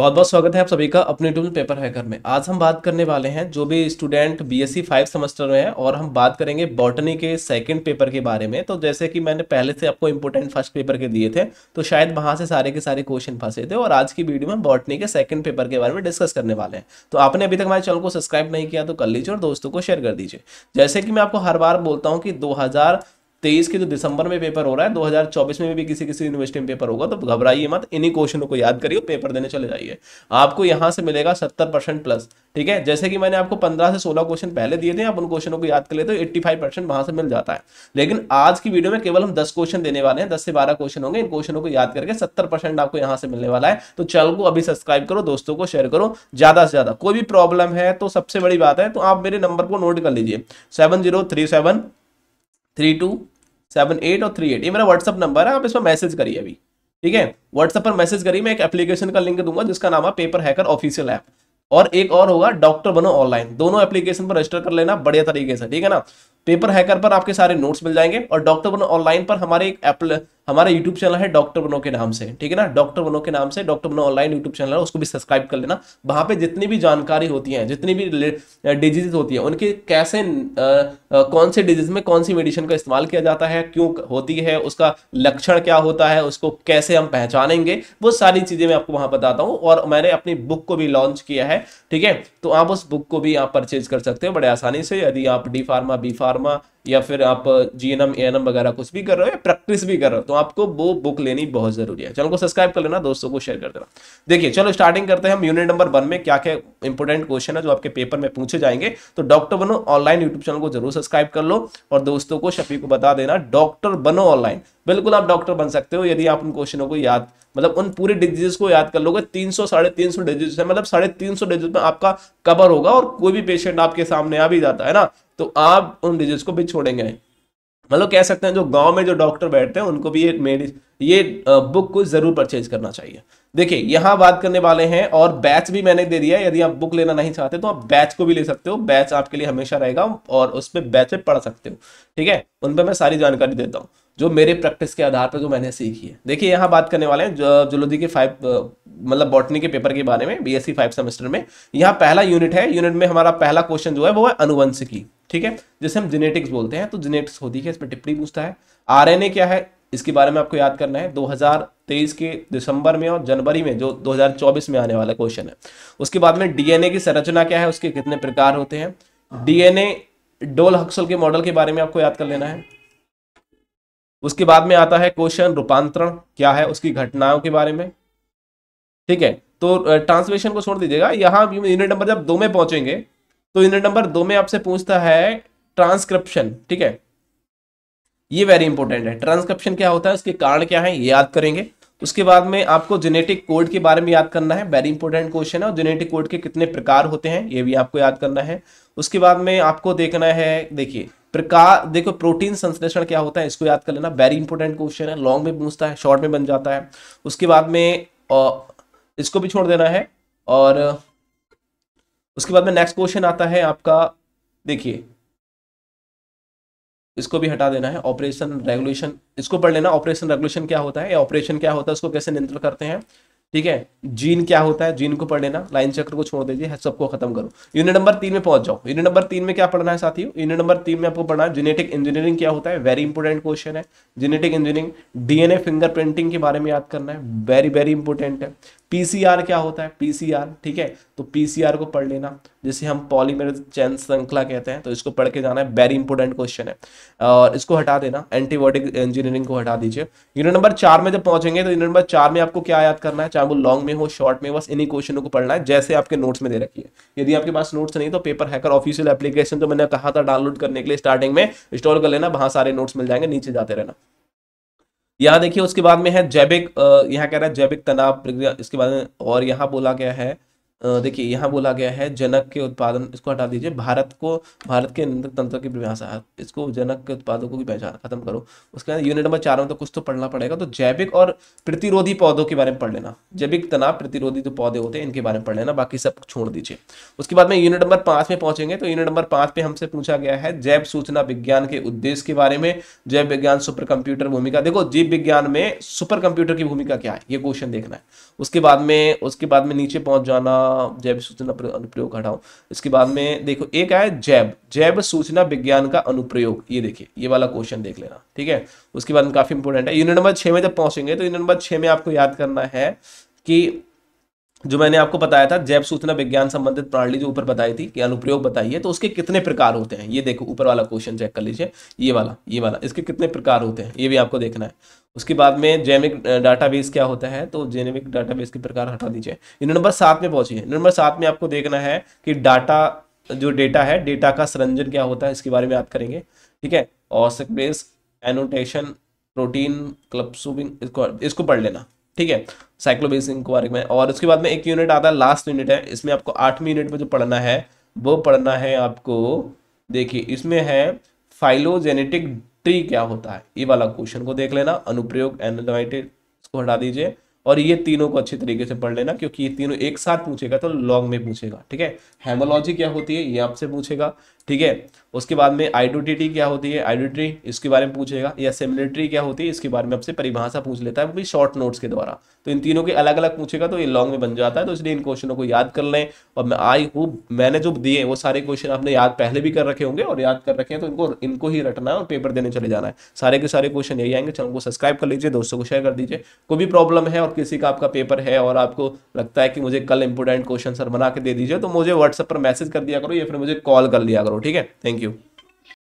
बहुत बहुत स्वागत है आप सभी का अपने टूल पेपर हैकर में आज हम बात करने वाले हैं जो भी स्टूडेंट बीएससी फाइव सेमेस्टर में है और हम बात करेंगे बॉटनी के सेकंड पेपर के बारे में तो जैसे कि मैंने पहले से आपको इंपोर्टेंट फर्स्ट पेपर के दिए थे तो शायद वहां से सारे के सारे क्वेश्चन फंसे थे और आज की वीडियो में बॉटनी के सेकंड पेपर के बारे में डिस्कस करने वाले हैं तो आपने अभी तक हमारे चैनल को सब्सक्राइब नहीं किया तो कर लीजिए और दोस्तों को शेयर कर दीजिए जैसे कि मैं आपको हर बार बोलता हूँ कि दो तेईस के जो दिसंबर में पेपर हो रहा है 2024 में भी किसी किसी यूनिवर्सिटी में पेपर होगा तो घबराइए मत इन्हीं क्वेश्चनों को याद करिए पेपर देने चले जाइए आपको यहां से मिलेगा 70 परसेंट प्लस ठीक है जैसे कि मैंने आपको 15 से 16 क्वेश्चन पहले दिए थे आप उन क्वेश्चनों को याद कर लेते हो एट्टी फाइव परसेंट वहां से मिल जाता है लेकिन आज की वीडियो में केवल हम दस क्वेश्चन देने वाले हैं दस से बारह क्वेश्चन होंगे इन क्वेश्चनों को याद करके सत्तर आपको यहाँ से मिलने वाला है तो चैनल को अभी सब्सक्राइब करो दोस्तों को शेयर करो ज्यादा से ज्यादा कोई भी प्रॉब्लम है तो सबसे बड़ी बात है तो आप मेरे नंबर को नोट कर लीजिए seven zero three seven three two seven eight और थ्री एट ये मेरा व्हाट्सअप नंबर है आप इसमें मैसेज करिए अभी ठीक है व्हाट्सअप पर मैसेज करिए मैं एक एप्लीकेशन का लिंक दूंगा जिसका नाम है पेपर हैकर ऑफिशियल ऐप और एक और होगा डॉक्टर बनो ऑनलाइन दोनों एप्लीकेशन पर रजिस्टर कर लेना बढ़िया तरीके से ठीक है ना पेपर हैकर पर आपके सारे नोट्स मिल जाएंगे और डॉक्टर बनो ऑनलाइन पर हमारे एक एप्पल हमारा यूट्यूब चैनल है डॉक्टर बनो के नाम से ठीक है ना डॉक्टर बनो के नाम से डॉक्टर बनो ऑनलाइन यूट्यूब चैनल है उसको भी सब्सक्राइब कर लेना वहां पे जितनी भी जानकारी होती है जितनी भी डिजीज होती है उनके कैसे आ, आ, कौन से डिजीज में कौन सी मेडिसिन का इस्तेमाल किया जाता है क्यों होती है उसका लक्षण क्या होता है उसको कैसे हम पहचानेंगे वो सारी चीज़ें मैं आपको वहां बताता हूँ और मैंने अपनी बुक को भी लॉन्च किया है ठीक है तो आप उस बुक को भी आप परचेज कर सकते हो बड़े आसानी से यदि आप D pharma B pharma pharma या फिर आप जी एन एम वगैरह कुछ भी कर रहे हो या प्रैक्टिस भी कर रहे हो तो आपको वो बुक लेनी बहुत जरूरी है चैनल को सब्सक्राइब कर लेना दोस्तों को शेयर कर देना देखिए चलो स्टार्टिंग करते हैं हम यूनिट नंबर वन में क्या क्या इंपॉर्टेंट क्वेश्चन है जो आपके पेपर में पूछे जाएंगे तो डॉक्टर बनो ऑनलाइन यूट्यूब चैनल को जरूर सब्सक्राइब कर लो और दोस्तों को शफी को बता देना डॉक्टर बनो ऑनलाइन बिल्कुल आप डॉक्टर बन सकते हो यदि आप उन क्वेश्चनों को याद मतलब उन पूरे डिजीज को याद कर लोगे तीन सौ साढ़े तीन सौ डिजीज है मतलब साढ़े तीन सौ डिजीज में आपका कवर होगा और कोई भी पेशेंट आपके सामने आ भी जाता है ना तो आप उन डिजीज को भी छोड़ेंगे मतलब कह सकते हैं जो गांव में जो डॉक्टर बैठते हैं उनको भी ये मेरी ये बुक को ज़रूर परचेज करना चाहिए देखिए यहाँ बात करने वाले हैं और बैच भी मैंने दे दिया है यदि आप बुक लेना नहीं चाहते तो आप बैच को भी ले सकते हो बैच आपके लिए हमेशा रहेगा और उस पर बैच पे पढ़ सकते हो ठीक है उन पर मैं सारी जानकारी देता हूँ जो मेरे प्रैक्टिस के आधार पर जो मैंने सीखी है देखिए यहाँ बात करने वाले हैं जोलोजी के फाइव मतलब बॉटनी के पेपर के बारे में बी फाइव सेमेस्टर में यहाँ पहला यूनिट है यूनिट में हमारा पहला क्वेश्चन जो है वो है अनुवंशिकी ठीक है जिसे हम जेनेटिक्स बोलते हैं तो जेनेटिक्स होती है इसमें टिप्पणी पूछता है आर क्या है इसके बारे में आपको याद करना है 2023 के दिसंबर में और जनवरी में जो 2024 में आने वाला क्वेश्चन है उसके बाद में डीएनए की संरचना क्या है उसके कितने प्रकार होते हैं डीएनए हाँ। डोल हक्सल के मॉडल के बारे में आपको याद कर लेना है उसके बाद में आता है क्वेश्चन रूपांतरण क्या है उसकी घटनाओं के बारे में ठीक है तो ट्रांसलेशन को छोड़ दीजिएगा यहाँ यूनिट नंबर जब दो में पहुंचेंगे तो यूनिट नंबर दो में आपसे पूछता है ट्रांसक्रिप्शन ठीक है ये वेरी इंपॉर्टेंट है ट्रांसक्रिप्शन क्या होता है उसके कारण क्या है ये याद करेंगे उसके बाद में आपको जेनेटिक कोड के बारे में याद करना है वेरी इंपॉर्टेंट क्वेश्चन है और जेनेटिक कोड के कितने प्रकार होते हैं ये भी आपको याद करना है उसके बाद में आपको देखना है देखिए प्रकार देखो प्रोटीन संश्लेषण क्या होता है इसको याद कर लेना वेरी इंपॉर्टेंट क्वेश्चन है लॉन्ग में पूछता है शॉर्ट में बन जाता है उसके बाद में इसको भी छोड़ देना है और उसके बाद में नेक्स्ट क्वेश्चन आता है आपका देखिए इसको भी हटा देना है ऑपरेशन रेगुलेशन इसको पढ़ लेना ऑपरेशन रेगुलेशन क्या होता है ऑपरेशन क्या होता है उसको कैसे नियंत्रण करते हैं ठीक है जीन क्या होता है जीन को पढ़ लेना लाइन चक्र को छोड़ दीजिए सबको खत्म करो यूनिट नंबर तीन में पहुंच जाओ यूनिट नंबर तीन में क्या पढ़ना है साथियों यूनिट नंबर तीन में आपको पढ़ना है जेनेटिक इंजीनियरिंग क्या होता है वेरी इंपॉर्टेंट क्वेश्चन है genetic engineering DNA fingerprinting के बारे में याद करना है वेरी वेरी इंपॉर्टेंट है पीसीआर क्या होता है पीसीआर ठीक है तो पीसीआर को पढ़ लेना जिसे हम पॉलीमर चैन श्रृंखला कहते हैं तो इसको पढ़ के जाना है वेरी इंपॉर्टेंट क्वेश्चन है और इसको हटा देना एंटीबायोटिक इंजीनियरिंग को हटा दीजिए यूनिट नंबर चार में जब पहुंचेंगे तो यूनिट नंबर चार में आपको क्या याद करना है चाहे वो लॉन्ग में हो शॉर्ट में बस इन्हीं क्वेश्चनों को पढ़ना है जैसे आपके नोट्स में दे रखिए यदि आपके पास नोट्स नहीं तो पेपर हैकर ऑफिशियल एप्लीकेशन जो मैंने कहा था डाउनलोड करने के लिए स्टार्टिंग में इंस्टॉल कर लेना वहां सारे नोट्स मिल जाएंगे नीचे जाते रहना यहाँ देखिए उसके बाद में है जैविक यहाँ कह रहा है जैविक तनाव प्रक्रिया इसके बाद में और यहाँ बोला गया है देखिए यहाँ बोला गया है जनक के उत्पादन इसको हटा दीजिए भारत को भारत के तंत्र की परिभाषा इसको जनक के उत्पादकों की पहचान खत्म करो उसके बाद यूनिट नंबर चार में तो कुछ तो पढ़ना पड़ेगा तो जैविक और प्रतिरोधी पौधों के बारे में पढ़ लेना जैविक तनाव प्रतिरोधी जो तो पौधे होते हैं इनके बारे में पढ़ लेना बाकी सब छोड़ दीजिए उसके बाद में यूनिट नंबर पाँच में पहुंचेंगे तो यूनिट नंबर पाँच में हमसे पूछा गया है जैव सूचना विज्ञान के उद्देश्य के बारे में जैव विज्ञान सुपर कंप्यूटर भूमिका देखो जीव विज्ञान में सुपर कंप्यूटर की भूमिका क्या है ये क्वेश्चन देखना है उसके बाद में उसके बाद में नीचे पहुंच जाना जैव सूचना अनुप्रयोग हटाओ इसके बाद में देखो एक आया जैव जैव सूचना विज्ञान का अनुप्रयोग ये देखिए ये वाला क्वेश्चन देख लेना ठीक है उसके बाद काफी इंपोर्टेंट है यूनिट नंबर छह में जब पहुंचेंगे तो यूनिट नंबर छह में आपको याद करना है कि जो मैंने आपको बताया था जैव सूचना विज्ञान संबंधित प्रणाली जो ऊपर बताई थी कि अनुप्रयोग बताइए तो उसके कितने प्रकार होते हैं ये देखो ऊपर वाला क्वेश्चन चेक कर लीजिए ये वाला ये वाला इसके कितने प्रकार होते हैं ये भी आपको देखना है उसके बाद में डाटा डाटाबेस क्या होता है तो जेनेमिक डाटाबेस के प्रकार हटा दीजिए नंबर सात में पहुंचिए नंबर सात में आपको देखना है कि डाटा जो डेटा है डेटा का संरंजन क्या होता है इसके बारे में बात करेंगे ठीक है औसक बेस एनोटेशन प्रोटीन क्लब इसको इसको पढ़ लेना ठीक है साइक्लोबेसिन क्वारिक में और उसके बाद में एक यूनिट आता है लास्ट यूनिट है इसमें आपको आठवीं यूनिट में जो पढ़ना है वो पढ़ना है आपको देखिए इसमें है फाइलोजेनेटिक ट्री क्या होता है ये वाला क्वेश्चन को देख लेना अनुप्रयोग एनालाइटिक इसको हटा दीजिए और ये तीनों को अच्छे तरीके से पढ़ लेना क्योंकि ये तीनों एक साथ पूछेगा तो लॉन्ग में पूछेगा ठीक है हेमोलॉजी क्या होती है ये आपसे पूछेगा ठीक है उसके बाद में आइडोटिटी क्या होती है आइडेंटिटी इसके बारे में पूछेगा या सेमिलिट्री क्या होती है इसके बारे में आपसे परिभाषा पूछ लेता है वो भी शॉर्ट नोट्स के द्वारा तो इन तीनों के अलग अलग पूछेगा तो ये लॉन्ग में बन जाता है तो इसलिए इन क्वेश्चनों को याद कर लें और मैं आई होप मैंने जो दिए वो सारे क्वेश्चन आपने याद पहले भी कर रखे होंगे और याद कर रखे हैं तो इनको इनको ही रटना है और पेपर देने चले जाना है सारे के सारे क्वेश्चन यही आएंगे चैनल को सब्सक्राइब कर लीजिए दोस्तों को शेयर कर दीजिए कोई भी प्रॉब्लम है और और किसी का आपका पेपर है और आपको लगता है कि मुझे कल इंपोर्टेंट क्वेश्चन सर बना के दे दीजिए तो मुझे व्हाट्सएप पर मैसेज कर दिया करो या फिर मुझे कॉल कर लिया करो ठीक है थैंक यू